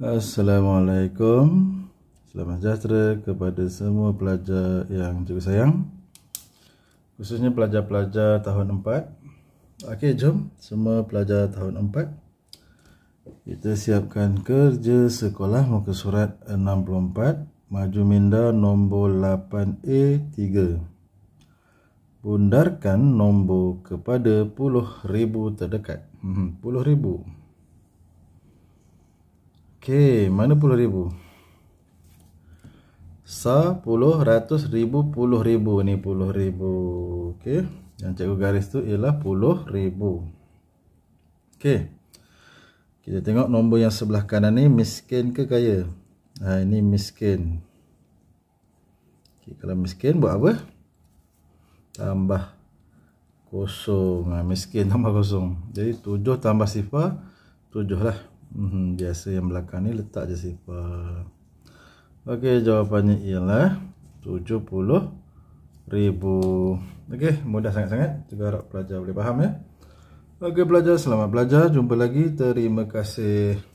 Assalamualaikum Selamat sejahtera kepada semua pelajar yang cikgu sayang Khususnya pelajar-pelajar tahun 4 Okey, jom semua pelajar tahun 4 Kita siapkan kerja sekolah muka surat 64 Maju minda nombor 8A3 Bundarkan nombor kepada puluh ribu terdekat hmm, Puluh ribu Okey, mana puluh ribu? Sepuluh ratus ribu, puluh ribu. Ni puluh ribu. Okey, yang cikgu garis tu ialah puluh ribu. Okey, kita tengok nombor yang sebelah kanan ni miskin ke kaya? Ha, ini miskin. Okay, kalau miskin buat apa? Tambah kosong. Ha, miskin tambah kosong. Jadi tujuh tambah sifar, tujuh lah hmm, Biasa yang belakang ni letak je sifar Okey, jawapannya ialah 70 ribu Ok mudah sangat-sangat Juga harap pelajar boleh faham ya Okey, pelajar selamat belajar Jumpa lagi terima kasih